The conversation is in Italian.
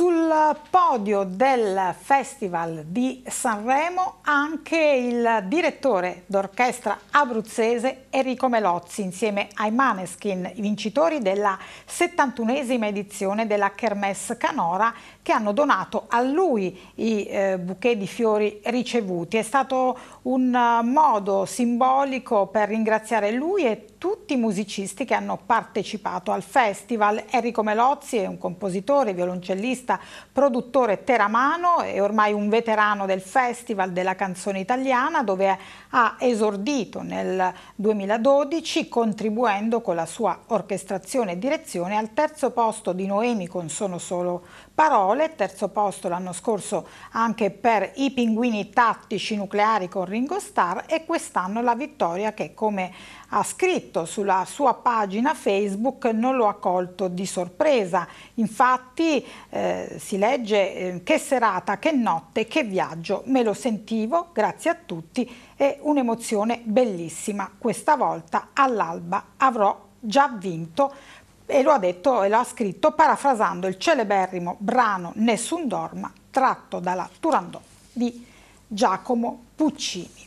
Sul podio del Festival di Sanremo anche il direttore d'orchestra abruzzese Enrico Melozzi insieme ai Maneskin, i vincitori della 71esima edizione della Kermesse Canora che hanno donato a lui i eh, bouquet di fiori ricevuti. È stato un modo simbolico per ringraziare lui e tutti i musicisti che hanno partecipato al festival. Enrico Melozzi è un compositore, violoncellista, musicista, produttore teramano e ormai un veterano del Festival della canzone italiana dove ha esordito nel 2012 contribuendo con la sua orchestrazione e direzione al terzo posto di Noemi con Sono Solo Parole, terzo posto l'anno scorso anche per I Pinguini Tattici Nucleari con Ringo Starr e quest'anno la vittoria che come ha scritto sulla sua pagina Facebook non lo ha colto di sorpresa. Infatti eh, eh, si legge eh, che serata, che notte, che viaggio, me lo sentivo, grazie a tutti, è un'emozione bellissima, questa volta all'alba avrò già vinto e lo ha detto e lo ha scritto parafrasando il celeberrimo brano Nessun Dorma tratto dalla Turandot di Giacomo Puccini.